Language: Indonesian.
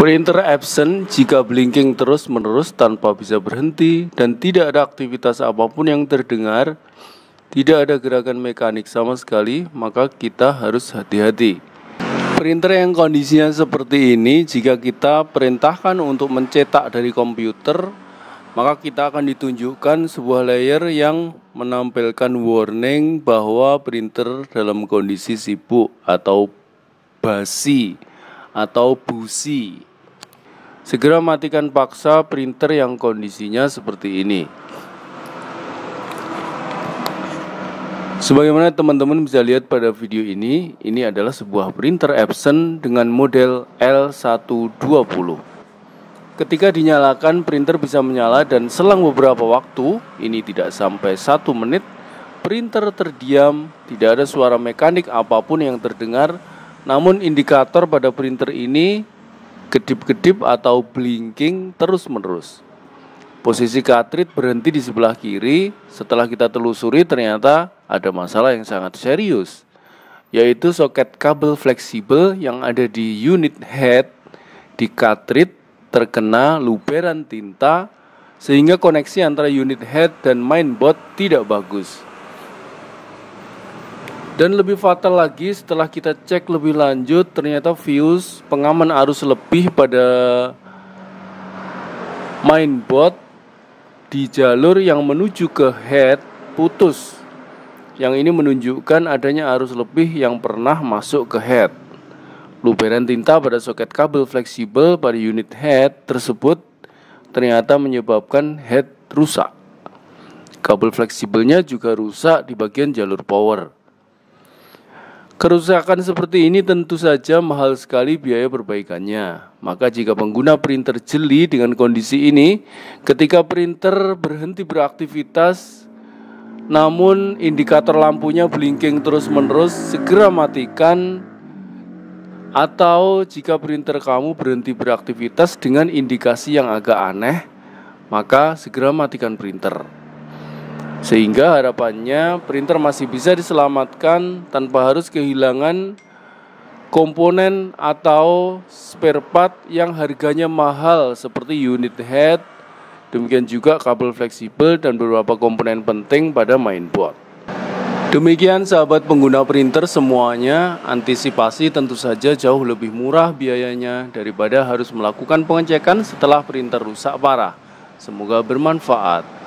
Printer absen jika blinking terus-menerus tanpa bisa berhenti dan tidak ada aktivitas apapun yang terdengar, tidak ada gerakan mekanik sama sekali, maka kita harus hati-hati. Printer yang kondisinya seperti ini, jika kita perintahkan untuk mencetak dari komputer, maka kita akan ditunjukkan sebuah layer yang menampilkan warning bahwa printer dalam kondisi sibuk atau basi atau busi. Segera matikan paksa printer yang kondisinya seperti ini. Sebagaimana teman-teman bisa lihat pada video ini, ini adalah sebuah printer Epson dengan model L120. Ketika dinyalakan, printer bisa menyala dan selang beberapa waktu, ini tidak sampai satu menit, printer terdiam, tidak ada suara mekanik apapun yang terdengar, namun indikator pada printer ini Kedip-kedip atau blinking terus-menerus. Posisi katrit berhenti di sebelah kiri, setelah kita telusuri ternyata ada masalah yang sangat serius, yaitu soket kabel fleksibel yang ada di unit head di katrit terkena luberan tinta sehingga koneksi antara unit head dan mainboard tidak bagus. Dan lebih fatal lagi setelah kita cek lebih lanjut ternyata fuse pengaman arus lebih pada mainboard di jalur yang menuju ke head putus. Yang ini menunjukkan adanya arus lebih yang pernah masuk ke head. Luberan tinta pada soket kabel fleksibel pada unit head tersebut ternyata menyebabkan head rusak. Kabel fleksibelnya juga rusak di bagian jalur power. Kerusakan seperti ini tentu saja mahal sekali biaya perbaikannya. Maka jika pengguna printer jeli dengan kondisi ini, ketika printer berhenti beraktivitas namun indikator lampunya blinking terus-menerus, segera matikan atau jika printer kamu berhenti beraktivitas dengan indikasi yang agak aneh, maka segera matikan printer. Sehingga harapannya printer masih bisa diselamatkan tanpa harus kehilangan komponen atau spare part yang harganya mahal seperti unit head, demikian juga kabel fleksibel dan beberapa komponen penting pada mainboard. Demikian sahabat pengguna printer semuanya, antisipasi tentu saja jauh lebih murah biayanya daripada harus melakukan pengecekan setelah printer rusak parah. Semoga bermanfaat.